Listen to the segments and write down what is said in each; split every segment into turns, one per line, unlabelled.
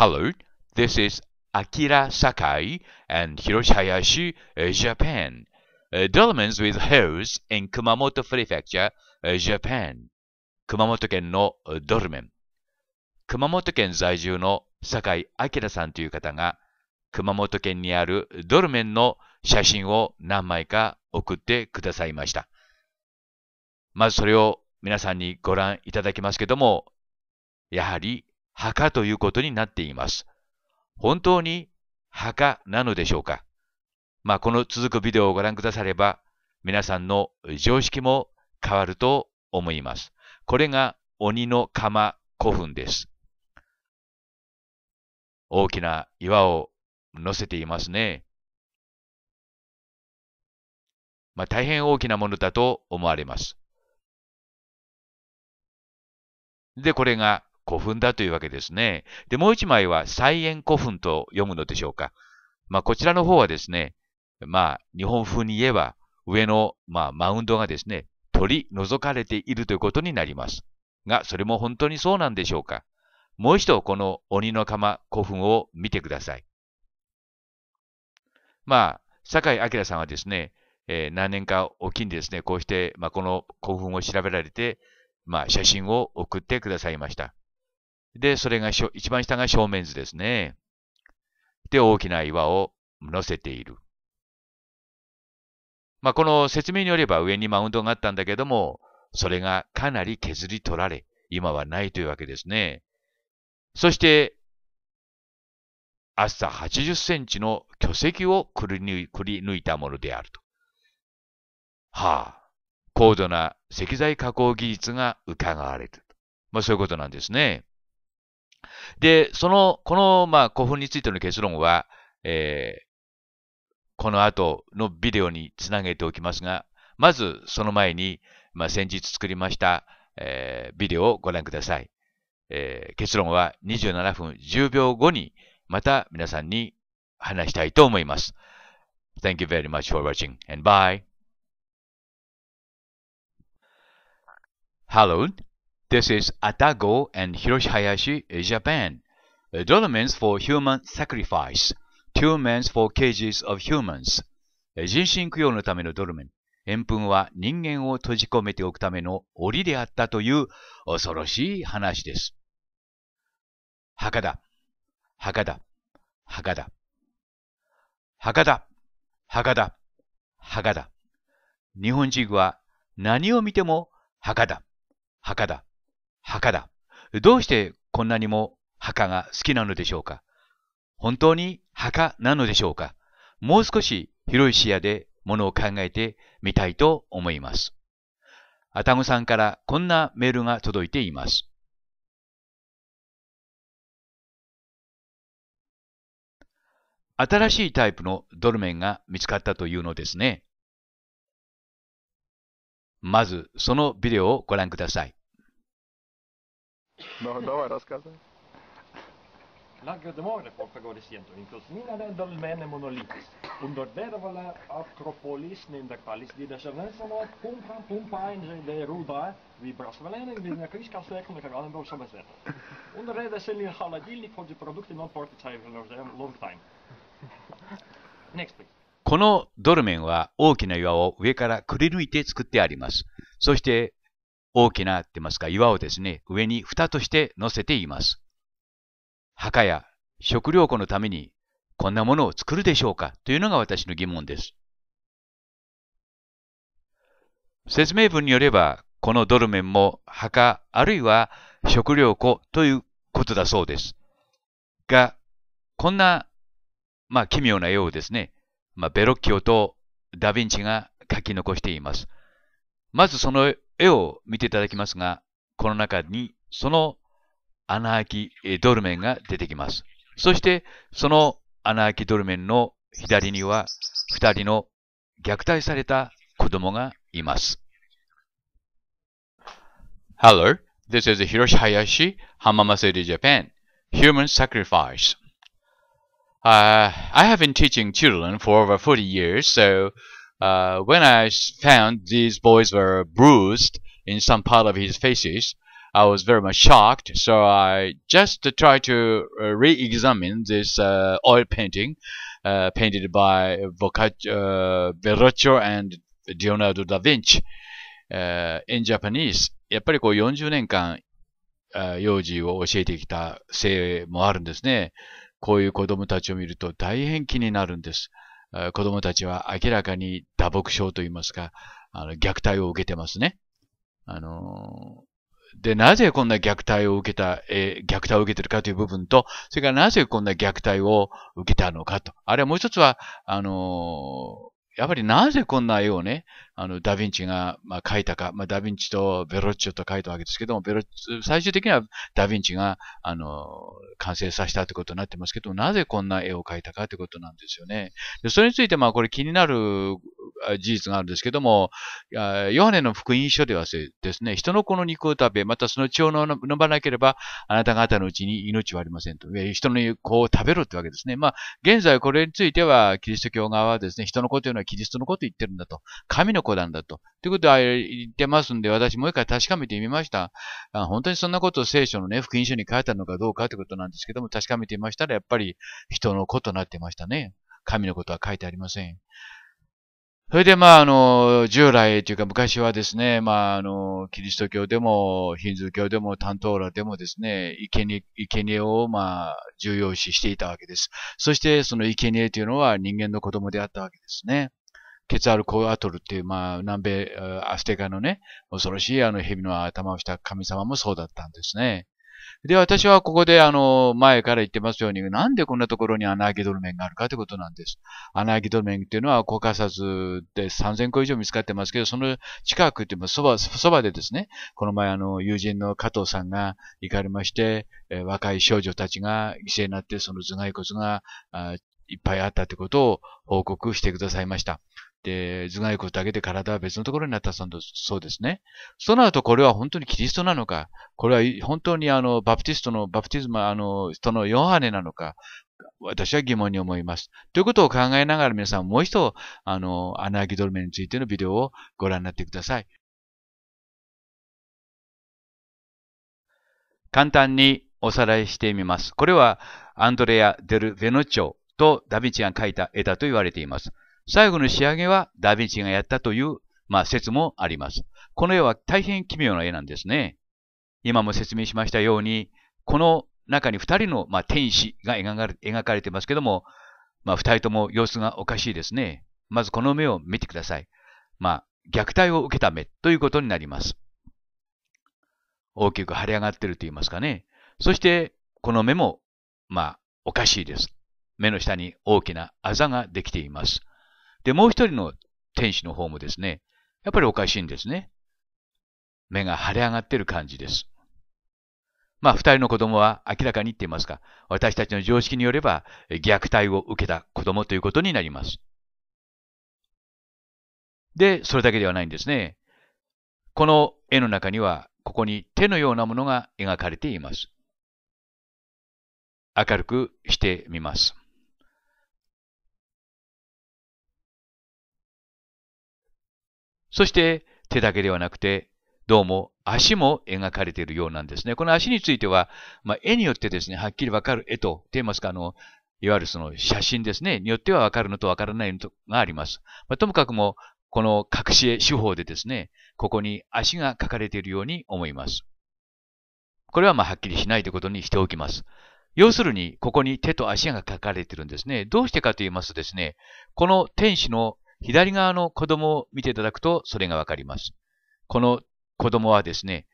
Hello, this is Akira Sakai and Hiroshi Hayashi, Japan. Dolmens with house in Kumamoto Prefecture, Japan. 熊本県のドルメン。熊本県在住の酒井明さんという方が、熊本県にあるドルメンの写真を何枚か送ってくださいました。まずそれを皆さんにご覧いただきますけども、やはり墓ということになっています。本当に墓なのでしょうかまあ、この続くビデオをご覧くだされば、皆さんの常識も変わると思います。これが鬼の釜古墳です。大きな岩を乗せていますね。まあ、大変大きなものだと思われます。で、これが古墳だというわけですね。で、もう一枚は菜園古墳と読むのでしょうか。まあ、こちらの方はですね、まあ、日本風に言えば、上の、まあ、マウンドがですね、取り除かれているということになります。が、それも本当にそうなんでしょうか。もう一度この鬼の釜古墳を見てください。まあ、酒井明さんはですね、えー、何年かおきにですね、こうして、まあ、この古墳を調べられて、まあ、写真を送ってくださいました。で、それが一番下が正面図ですね。で、大きな岩を乗せている。まあ、この説明によれば上にマウンドがあったんだけども、それがかなり削り取られ、今はないというわけですね。そして、厚さ80センチの巨石をくり抜いたものであると。はあ、高度な石材加工技術が伺われる。まあそういうことなんですね。で、その、この、まあ、古墳についての結論は、えー、この後のビデオにつなげておきますが、まずその前に、まあ、先日作りました、えー、ビデオをご覧ください、えー、結論は27分10秒後にまた皆さんに話したいと思います。Thank you very much for watching and bye. Hello. This is Atago and Hiroshi Hayashi, Japan. Dolmens o for human sacrifice. Two men for cages of humans. 人身供養のためのドルメン。円墳は人間を閉じ込めておくための檻であったという恐ろしい話です。墓だ、墓だ、墓だ。墓だ、墓だ、墓だ。日本人は何を見ても墓だ、墓だ。墓だ。どうしてこんなにも墓が好きなのでしょうか本当に墓なのでしょうかもう少し広い視野でものを考えてみたいと思います。あたごさんからこんなメールが届いています。新しいタイプのドルメンが見つかったというのですね。まずそのビデオをご覧ください。Ну, давай, рассказывай. Lange de morgen voor favoreciento, inclusive del mene monolitis. Under dervele acropolis nindertalis die de servenselo pompa pompa in de ruda, wie brasvelene wie na kriska sterken de gaan door samen zetten. Onder rede selin galadilnik voor de producten non ported zijn for long time. Next please. このドルメンは大きな岩を上からくり抜いて作ってあります。そして大きな、って言いますか、岩をですね、上に蓋として乗せています。墓や食料庫のためにこんなものを作るでしょうかというのが私の疑問です。説明文によれば、このドルメンも墓あるいは食料庫ということだそうです。が、こんな、まあ、奇妙な絵をですね、まあ、ベロッキオとダヴィンチが書き残しています。まずその絵を見ていただきますが、この中にその穴あきドルメンが出てきます。そして、その穴あきドルメンの左には、二人の虐待された子供がいます。Hello, this is Hiroshi Hayashi, Hamama s i t y Japan. Human Sacrifice. Uh, I have been teaching children for over 40 years, so Uh, when I found these boys were bruised in some part of his faces, I was very much shocked. So I just tried to uh, re-examine this uh, oil painting uh, painted by uh, Verrocchio and Leonardo da Vinci in Japanese. やっぱりこう40年間幼児を教えてきたせいもあるんですね。こういう子供たちを見ると大変気になるんです。子供たちは明らかに打撲症といいますか、あの、虐待を受けてますね。あのー、で、なぜこんな虐待を受けた、えー、虐待を受けてるかという部分と、それからなぜこんな虐待を受けたのかと。あれはもう一つは、あのー、やっぱりなぜこんな絵をね、あの、ダヴィンチが、まあ、書いたか、まあ、ダヴィンチとベロッチョと書いたわけですけども、ベロッチ最終的にはダヴィンチが、あの、完成させたということになってますけどなぜこんな絵を描いたかということなんですよね。でそれについて、まあ、これ気になる事実があるんですけども、ヨハネの福音書ではですね、人の子の肉を食べ、またその血を飲まなければ、あなた方のうちに命はありませんと。人の子を食べろってわけですね。まあ、現在これについては、キリスト教側はですね、人の子というのはキリストの子と言ってるんだと。神の子校なんだと。ということは言ってますんで、私もう一回確かめてみました。あ本当にそんなことを聖書のね、福音書に書いたのかどうかということなんですけども、確かめてみましたら、やっぱり人の子となってましたね。神のことは書いてありません。それで、まあ、あの、従来というか昔はですね、まあ、あの、キリスト教でも、ヒンズー教でも、担当らでもですね、生贄、生贄を、まあ、重要視していたわけです。そして、その生贄というのは人間の子供であったわけですね。ケツアル・コアトルっていう、まあ、南米、アステカのね、恐ろしいあの蛇の頭をした神様もそうだったんですね。で、私はここで、あの、前から言ってますように、なんでこんなところに穴あきドルメンがあるかということなんです。穴あきドルメンっていうのは、コカサスで3000個以上見つかってますけど、その近くっていうのそば、そばでですね、この前、あの、友人の加藤さんが行かれまして、え若い少女たちが犠牲になって、その頭蓋骨がいっぱいあったということを報告してくださいました。で、頭蓋骨だけで体は別のところになったそうですね。そうなるとこれは本当にキリストなのか、これは本当にあの、バプティストの、バプティズム、あの、人のヨハネなのか、私は疑問に思います。ということを考えながら皆さんもう一度、あの、アナーキドルメについてのビデオをご覧になってください。簡単におさらいしてみます。これはアンドレア・デル・ヴェノチョとダビィンチが描いた絵だと言われています。最後の仕上げはダヴィンチがやったという、まあ、説もあります。この絵は大変奇妙な絵なんですね。今も説明しましたように、この中に2人の、まあ、天使が描かれてますけども、まあ、2人とも様子がおかしいですね。まずこの目を見てください。まあ、虐待を受けた目ということになります。大きく腫れ上がっていると言いますかね。そして、この目も、まあ、おかしいです。目の下に大きなあざができています。で、もう一人の天使の方もですね、やっぱりおかしいんですね。目が腫れ上がってる感じです。まあ、二人の子供は明らかに言っていますが、私たちの常識によれば、虐待を受けた子供ということになります。で、それだけではないんですね。この絵の中には、ここに手のようなものが描かれています。明るくしてみます。そして手だけではなくて、どうも足も描かれているようなんですね。この足については、まあ、絵によってですね、はっきりわかる絵と、と言いますか、あの、いわゆるその写真ですね、によってはわかるのとわからないのがあります。まあ、ともかくも、この隠し絵手法でですね、ここに足が描かれているように思います。これはまあはっきりしないということにしておきます。要するに、ここに手と足が描かれているんですね。どうしてかと言いますとですね、この天使の左側の子供を見ていただくとそれがわかります。この子供はですね、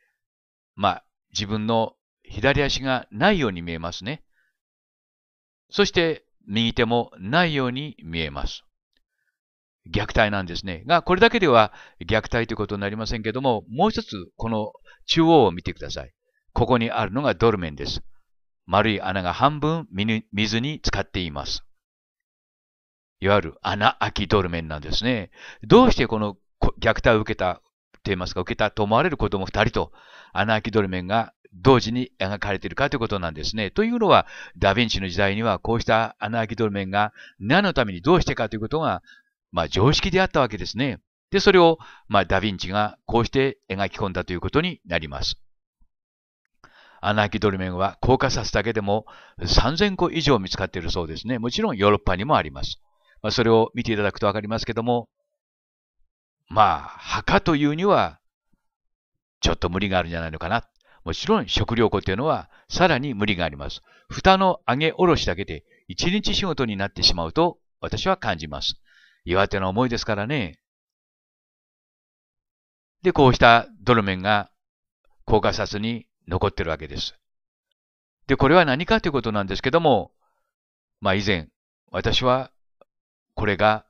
まあ、自分の左足がないように見えますね。そして右手もないように見えます。虐待なんですね。が、これだけでは虐待ということになりませんけども、もう一つこの中央を見てください。ここにあるのがドルメンです。丸い穴が半分水に浸かっています。いわゆる穴開きドルメンなんですね。どうしてこの虐待を受けた、と言いますか、受けたと思われる子供2人と穴開きドルメンが同時に描かれているかということなんですね。というのは、ダヴィンチの時代にはこうした穴開きドルメンが何のためにどうしてかということが、まあ常識であったわけですね。で、それを、まあダヴィンチがこうして描き込んだということになります。穴開きドルメンは硬化させだけでも3000個以上見つかっているそうですね。もちろんヨーロッパにもあります。まあ、それを見ていただくとわかりますけども、まあ、墓というには、ちょっと無理があるんじゃないのかな。もちろん食料庫というのはさらに無理があります。蓋の上げ下ろしだけで一日仕事になってしまうと私は感じます。岩手の思いですからね。で、こうした泥面が高架札に残ってるわけです。で、これは何かということなんですけども、まあ以前、私はこれが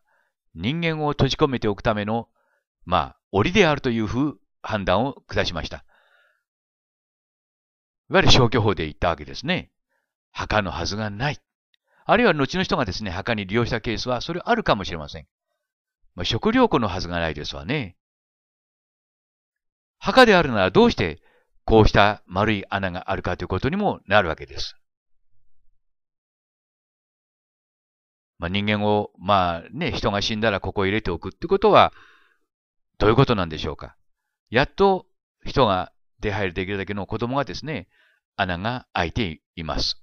人間を閉じ込めておくための、まあ、檻であるというふう判断を下しました。いわゆる消去法で言ったわけですね。墓のはずがない。あるいは後の人がですね、墓に利用したケースは、それあるかもしれません。まあ、食料庫のはずがないですわね。墓であるならどうしてこうした丸い穴があるかということにもなるわけです。まあ、人間を、まあね、人が死んだらここ入れておくってことは、どういうことなんでしょうか。やっと人が出入りできるだけの子供がですね、穴が開いています。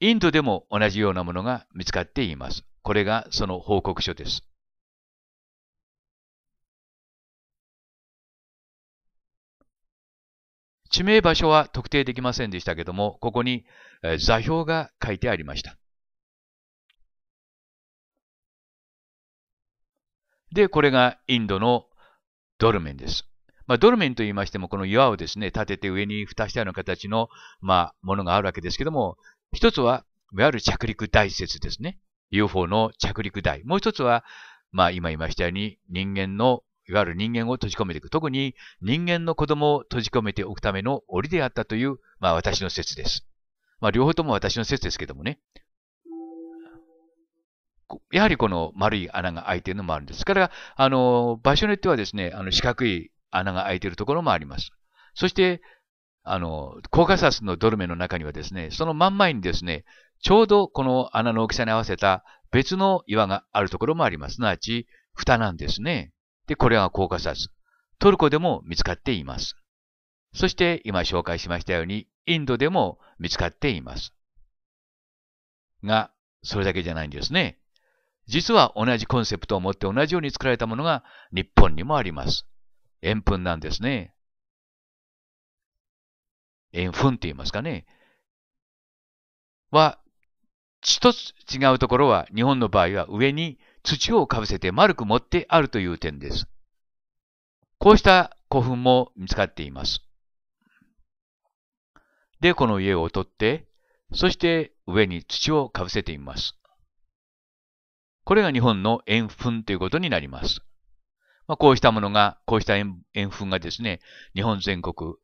インドでも同じようなものが見つかっています。これがその報告書です。地名場所は特定できませんでしたけども、ここに座標が書いてありました。で、これがインドのドルメンです。まあ、ドルメンと言いましても、この岩をですね、立てて上に蓋したような形の、まあ、ものがあるわけですけども、一つは、いわゆる着陸台説ですね。UFO の着陸台。もう一つは、まあ、今言いましたように、人間の、いわゆる人間を閉じ込めていく。特に人間の子供を閉じ込めておくための檻であったという、まあ、私の説です。まあ、両方とも私の説ですけどもね。やはりこの丸い穴が開いているのもあるんです。から、あの、場所によってはですね、あの、四角い穴が開いているところもあります。そして、あの、コーカサスのドルメの中にはですね、その真ん前にですね、ちょうどこの穴の大きさに合わせた別の岩があるところもあります。すなわち、蓋なんですね。で、これがコーカサス。トルコでも見つかっています。そして、今紹介しましたように、インドでも見つかっています。が、それだけじゃないんですね。実は同じコンセプトを持って同じように作られたものが日本にもあります。円墳なんですね。円墳って言いますかね。は、一つ違うところは日本の場合は上に土をかぶせて丸く持ってあるという点です。こうした古墳も見つかっています。で、この家を取って、そして上に土をかぶせてみます。これが日本の円墳ということになります。まあ、こうしたものが、こうした円墳がですね、日本全国、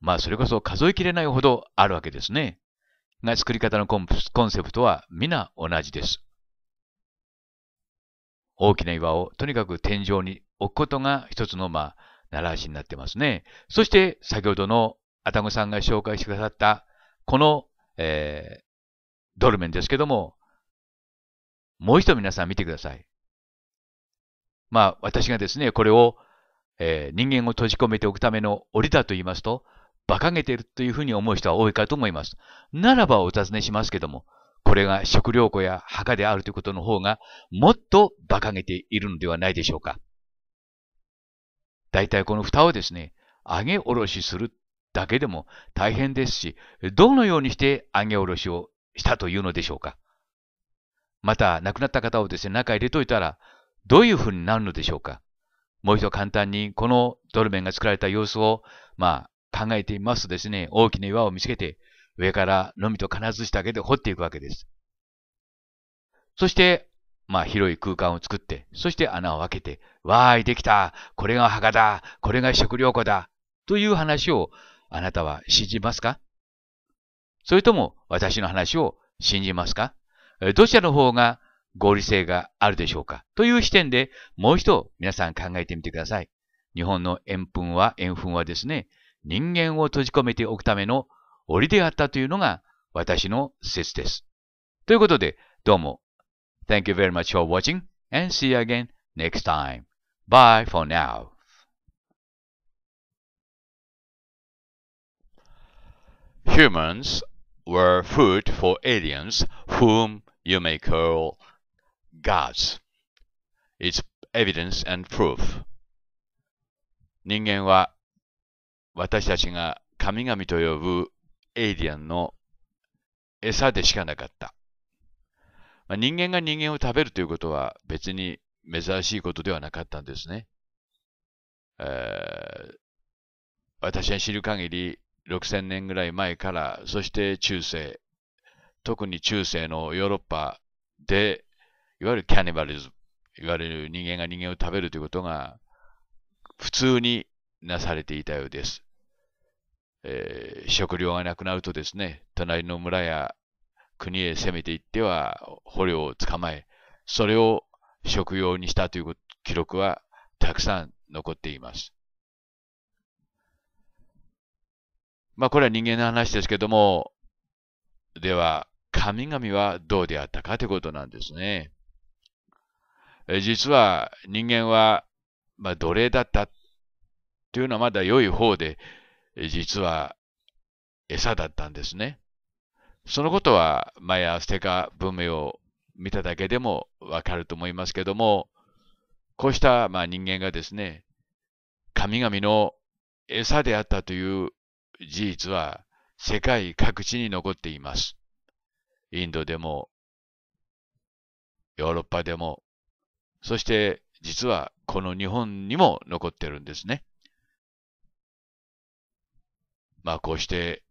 まあそれこそ数えきれないほどあるわけですね。が作り方のコンコンセプトは皆同じです。大きな岩をとにかく天井に置くことが一つの、まあ、習わしになってますね。そして先ほどの愛宕さんが紹介してくださったこの、えー、ドルメンですけども、もう一度皆さん見てください。まあ、私がですね、これを、えー、人間を閉じ込めておくための檻だと言いますと、馬鹿げているというふうに思う人は多いかと思います。ならばお尋ねしますけども、これが食料庫や墓であるということの方が、もっと馬鹿げているのではないでしょうか。大体この蓋をですね、上げ下ろしするだけでも大変ですし、どのようにして上げ下ろしをしたというのでしょうか。また亡くなった方をですね、中入れといたら、どういうふうになるのでしょうか。もう一度簡単にこのドルメンが作られた様子を、まあ、考えてみますとですね、大きな岩を見つけて、上からのみと金しだけで掘っていくわけです。そして、まあ、広い空間を作って、そして穴を開けて、わーい、できたこれが墓だこれが食料庫だという話を、あなたは信じますかそれとも、私の話を信じますかどちらの方が合理性があるでしょうかという視点でもう一度皆さん考えてみてください。日本の円墳は、円墳はですね、人間を閉じ込めておくための檻であったというのが私の説です。ということで、どうも。Thank you very much for watching and see you again next time. Bye for now. humans were food for aliens whom you may call gods. It's evidence and proof. 人間は私たちが神々と呼ぶエイリアンの餌でしかなかった。まあ、人間が人間を食べるということは別に珍しいことではなかったんですね。えー、私が知る限り6000年ぐらい前から、そして中世、特に中世のヨーロッパで、いわゆるキャニバリズム、いわゆる人間が人間を食べるということが普通になされていたようです。えー、食料がなくなるとですね、隣の村や国へ攻めていっては捕虜を捕まえ、それを食用にしたという記録はたくさん残っています。まあこれは人間の話ですけども、では神々はどうであったかということなんですね。実は人間は、まあ、奴隷だったというのはまだ良い方で、実は餌だったんですね。そのことはマアステカ文明を見ただけでもわかると思いますけども、こうしたまあ人間がですね、神々の餌であったという事実は世界各地に残っています。インドでも、ヨーロッパでも、そして実はこの日本にも残ってるんですね。まあこうして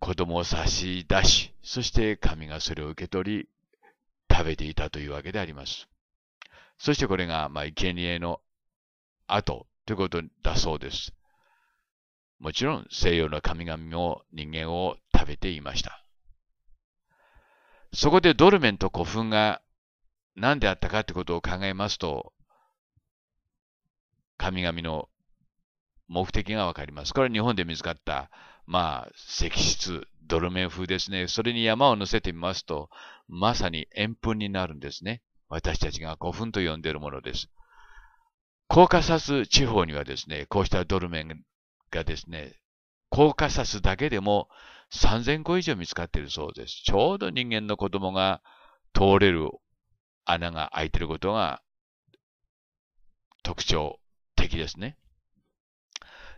子供を差し出し、そして神がそれを受け取り、食べていたというわけであります。そしてこれが、まあ、生贄の後ということだそうです。もちろん西洋の神々も人間を食べていました。そこでドルメンと古墳が何であったかってことを考えますと、神々の目的がわかります。これは日本で見つかった、まあ、石室、ドルメン風ですね。それに山を乗せてみますと、まさに円墳になるんですね。私たちが古墳と呼んでいるものです。コーカサス地方にはですね、こうしたドルメンがですね、コーカサスだけでも3000個以上見つかっているそうです。ちょうど人間の子供が通れる穴が開いていることが特徴的ですね。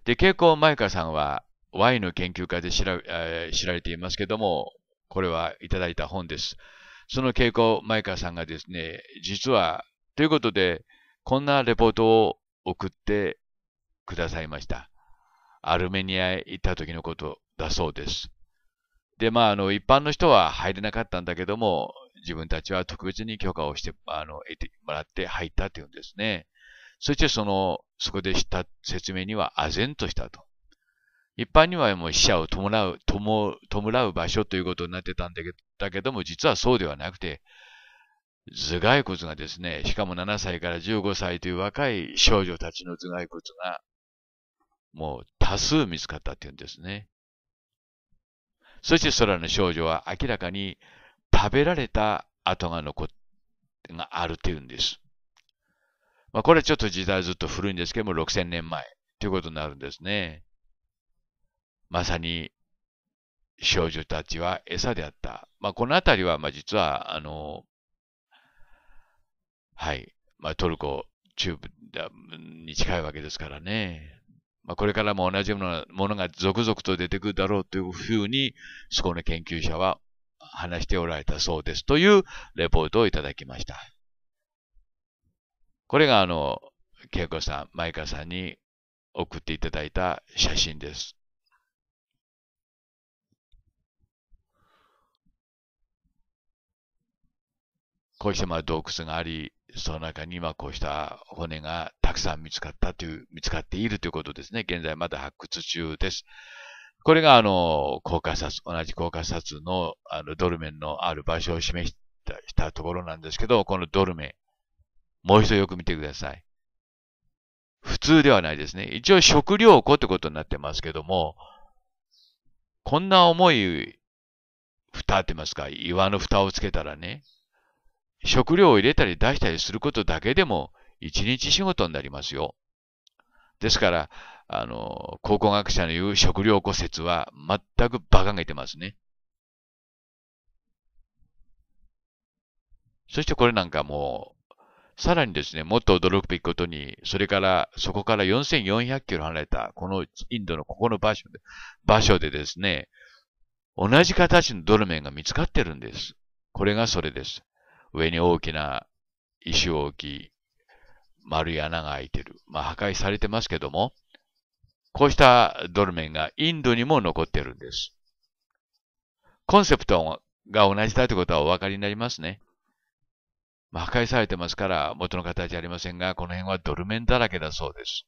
で、ケイコ・マイカさんはワイの研究家で知ら,、えー、知られていますけども、これはいただいた本です。そのケイコ・マイカさんがですね、実は、ということで、こんなレポートを送ってくださいました。アルメニアへ行った時のことだそうです。で、まあ、あの、一般の人は入れなかったんだけども、自分たちは特別に許可をして、あの、得てもらって入ったというんですね。そしてその、そこでした説明には唖然としたと。一般にはもう死者を伴う、弔う場所ということになってたんだけだけども、実はそうではなくて、頭蓋骨がですね、しかも7歳から15歳という若い少女たちの頭蓋骨がもう多数見つかったっていうんですね。そして空の少女は明らかに食べられた跡が残っがあるっていうんです。まあ、これちょっと時代ずっと古いんですけども、6000年前ということになるんですね。まさに少女たちは餌であった。まあ、この辺りは、まあ、実は、あの、はい、まあ、トルコ中部に近いわけですからね。まあ、これからも同じようなものが続々と出てくるだろうというふうに、そこの研究者は話しておられたそうですというレポートをいただきました。これがあの、恵子さん、舞香さんに送っていただいた写真です。こうしてまあ洞窟があり、その中に、今こうした骨がたくさん見つかったという、見つかっているということですね。現在まだ発掘中です。これが、あの、高架殺、同じ高架殺の、あの、ドルメンのある場所を示したしたところなんですけど、このドルメン、もう一度よく見てください。普通ではないですね。一応食料庫ってことになってますけども、こんな重い蓋って言いますか、岩の蓋をつけたらね、食料を入れたり出したりすることだけでも一日仕事になりますよ。ですから、あの、考古学者の言う食料骨折は全く馬鹿げてますね。そしてこれなんかもう、さらにですね、もっと驚くべきことに、それから、そこから4400キロ離れた、このインドのここの場所で、場所でですね、同じ形のドルメンが見つかってるんです。これがそれです。上に大きな石を置き、丸い穴が開いてる。まあ、破壊されてますけども、こうしたドルメンがインドにも残ってるんです。コンセプトが同じだということはお分かりになりますね。まあ、破壊されてますから元の形ありませんが、この辺はドルメンだらけだそうです。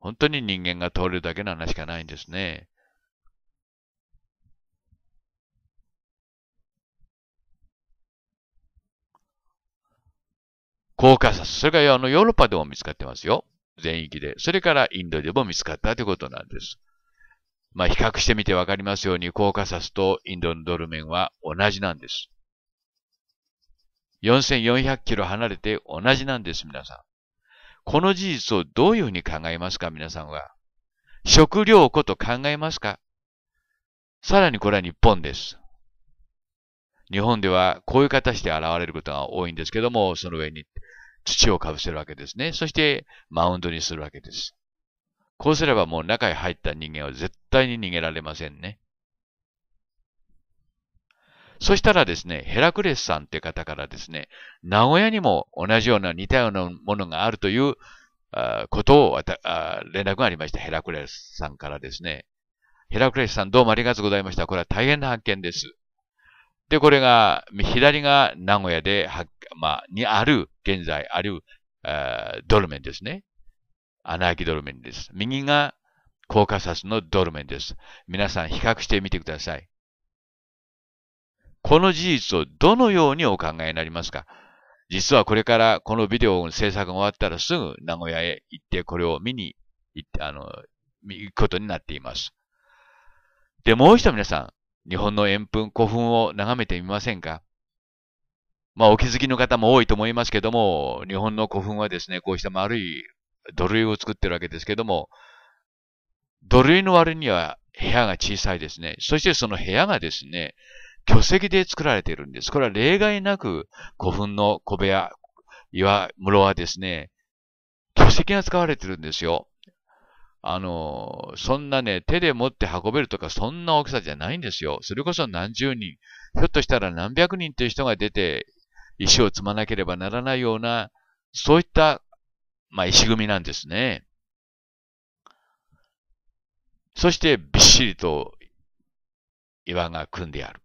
本当に人間が通るだけの話しかないんですね。コーカサス。それがあのヨーロッパでも見つかってますよ。全域で。それからインドでも見つかったということなんです。まあ、比較してみてわかりますように、コーカサスとインドのドルメンは同じなんです。4400キロ離れて同じなんです、皆さん。この事実をどういうふうに考えますか、皆さんは。食料庫と考えますかさらにこれは日本です。日本ではこういう形で現れることが多いんですけども、その上に土をかぶせるわけですね。そして、マウンドにするわけです。こうすればもう中へ入った人間は絶対に逃げられませんね。そしたらですね、ヘラクレスさんって方からですね、名古屋にも同じような似たようなものがあるということを連絡がありました。ヘラクレスさんからですね。ヘラクレスさんどうもありがとうございました。これは大変な発見です。で、これが、左が名古屋で、まあ、にある、現在ある、あドルメンですね。穴あきドルメンです。右が、コーカサスのドルメンです。皆さん比較してみてください。この事実をどのようにお考えになりますか実はこれからこのビデオの制作が終わったらすぐ名古屋へ行ってこれを見に行って、あの、行くことになっています。で、もう一度皆さん、日本の円墳、古墳を眺めてみませんかまあ、お気づきの方も多いと思いますけども、日本の古墳はですね、こうした丸い土塁を作ってるわけですけども、土塁の割には部屋が小さいですね。そしてその部屋がですね、巨石で作られているんです。これは例外なく古墳の小部屋、岩、室はですね、巨石が使われてるんですよ。あの、そんなね、手で持って運べるとか、そんな大きさじゃないんですよ。それこそ何十人、ひょっとしたら何百人という人が出て、石を積まなければならないような、そういった、まあ、石組みなんですね。そして、びっしりと岩が組んである。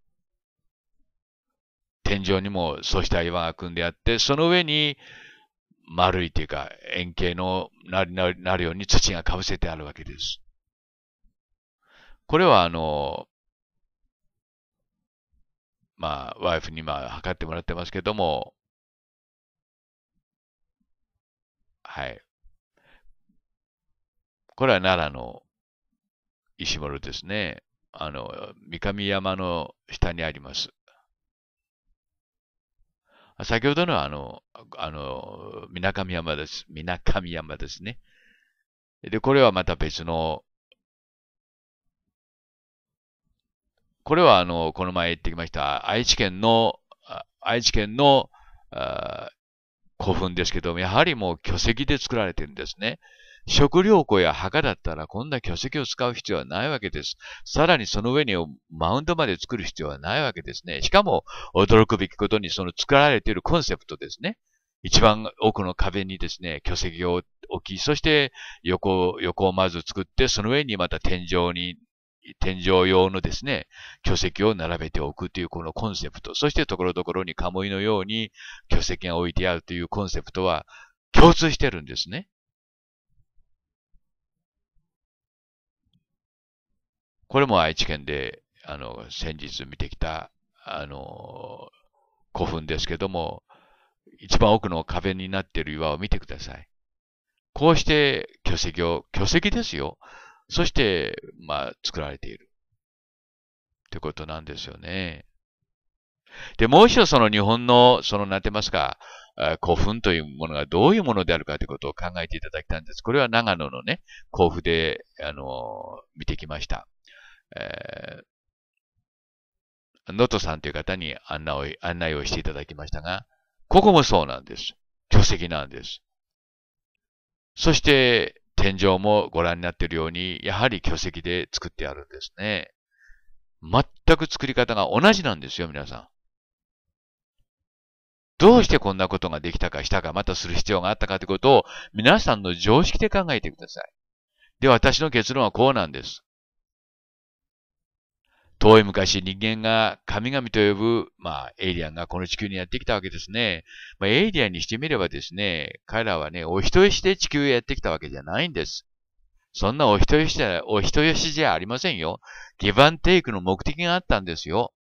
天井にもそうした岩が組んであって、その上に、丸いというか円形のななるように土がかぶせてあるわけです。これはあの、まあ、ワイフに今測ってもらってますけども、はい。これは奈良の石室ですね。あの、三上山の下にあります。先ほどのあの、あの、みなかみ山です。みなかみ山ですね。で、これはまた別の、これはあの、この前行ってきました、愛知県の、愛知県の古墳ですけども、やはりもう巨石で作られてるんですね。食料庫や墓だったらこんな巨石を使う必要はないわけです。さらにその上にマウンドまで作る必要はないわけですね。しかも驚くべきことにその作られているコンセプトですね。一番奥の壁にですね、巨石を置き、そして横、横をまず作って、その上にまた天井に天井用のですね、巨石を並べておくというこのコンセプト、そしてところどころにカモイのように巨石が置いてあるというコンセプトは共通してるんですね。これも愛知県で、あの、先日見てきた、あの、古墳ですけども、一番奥の壁になっている岩を見てください。こうして巨石を、巨石ですよ。そして、まあ、作られている。ってことなんですよね。で、もう一度その日本の、その、なんてますか、古墳というものがどういうものであるかということを考えていただきたいんです。これは長野のね、甲府で、あの、見てきました。えー、さんという方に案内を、案内をしていただきましたが、ここもそうなんです。巨石なんです。そして、天井もご覧になっているように、やはり巨石で作ってあるんですね。全く作り方が同じなんですよ、皆さん。どうしてこんなことができたかしたか、またする必要があったかということを、皆さんの常識で考えてください。で、私の結論はこうなんです。遠い昔人間が神々と呼ぶ、まあ、エイリアンがこの地球にやってきたわけですね。まあ、エイリアンにしてみればですね、彼らはね、お人よしで地球へやってきたわけじゃないんです。そんなお人よしじゃ、お人よしじゃありませんよ。ギブアンテイクの目的があったんですよ。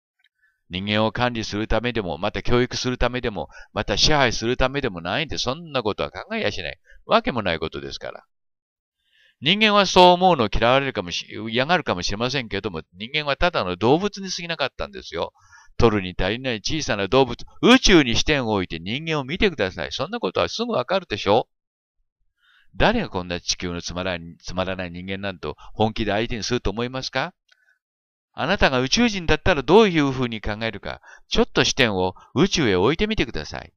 人間を管理するためでも、また教育するためでも、また支配するためでもないんで、そんなことは考えやしない。わけもないことですから。人間はそう思うのを嫌われるかもし、嫌がるかもしれませんけれども、人間はただの動物に過ぎなかったんですよ。取るに足りない小さな動物、宇宙に視点を置いて人間を見てください。そんなことはすぐわかるでしょ誰がこんな地球のつまらつまらない人間なんと本気で相手にすると思いますかあなたが宇宙人だったらどういうふうに考えるか、ちょっと視点を宇宙へ置いてみてください。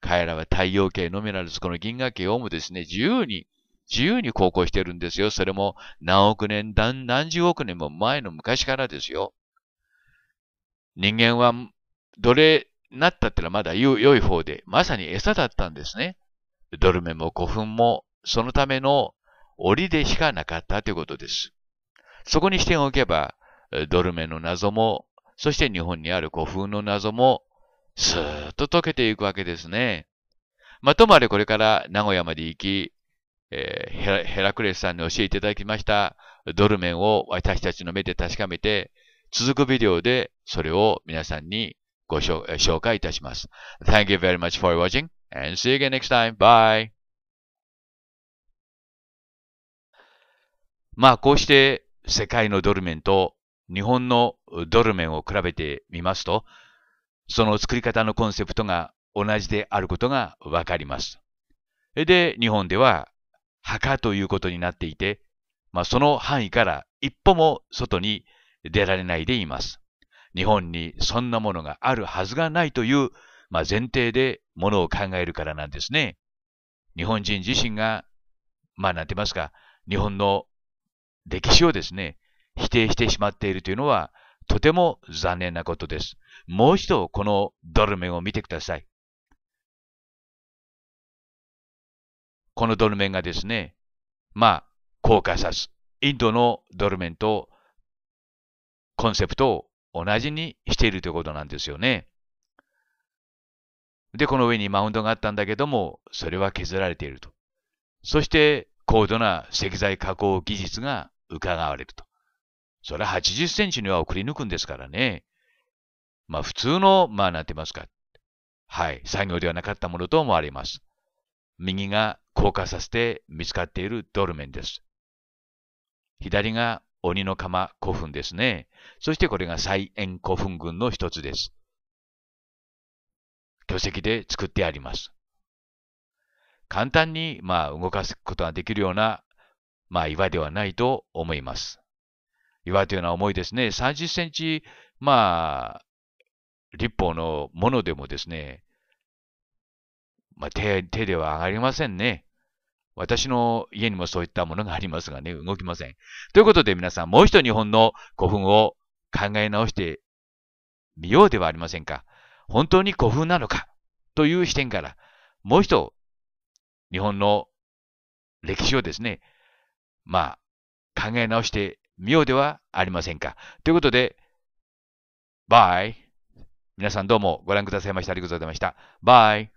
彼らは太陽系のみならずこの銀河系をもですね、自由に自由に航行してるんですよ。それも何億年、何十億年も前の昔からですよ。人間は奴隷になったってのはまだ良い方で、まさに餌だったんですね。ドルメも古墳もそのための檻でしかなかったということです。そこに視点を置けば、ドルメの謎も、そして日本にある古墳の謎も、スーッと解けていくわけですね。まあ、ともあれこれから名古屋まで行き、えー、ヘラクレスさんに教えていただきましたドルメンを私たちの目で確かめて、続くビデオでそれを皆さんにご紹介いたします。Thank you very much for watching and see you again next time. Bye! まあこうして世界のドルメンと日本のドルメンを比べてみますと、その作り方のコンセプトが同じであることがわかります。で、日本では墓ということになっていて、まあ、その範囲から一歩も外に出られないでいます。日本にそんなものがあるはずがないという、まあ、前提でものを考えるからなんですね。日本人自身が、まあなんて言いますか、日本の歴史をですね、否定してしまっているというのは、とても残念なことです。もう一度このドルメを見てください。このドルメンがですね、まあ、コーカサス、インドのドルメンとコンセプトを同じにしているということなんですよね。で、この上にマウンドがあったんだけども、それは削られていると。そして、高度な石材加工技術が伺われると。それは80センチには送り抜くんですからね。まあ普通の、まあなんて言いますか。はい、作業ではなかったものと思われます。右が硬化させて見つかっているドルメンです。左が鬼の釜古墳ですね。そしてこれが再縁古墳群の一つです。巨石で作ってあります。簡単に、まあ、動かすことができるような、まあ、岩ではないと思います。岩というのは重いですね。30センチ、まあ、立方のものでもですね、まあ、手、手では上がりませんね。私の家にもそういったものがありますがね、動きません。ということで皆さん、もう一度日本の古墳を考え直してみようではありませんか。本当に古墳なのかという視点から、もう一度、日本の歴史をですね、まあ、考え直してみようではありませんか。ということで、バイ。皆さんどうもご覧くださいましてありがとうございました。バイ。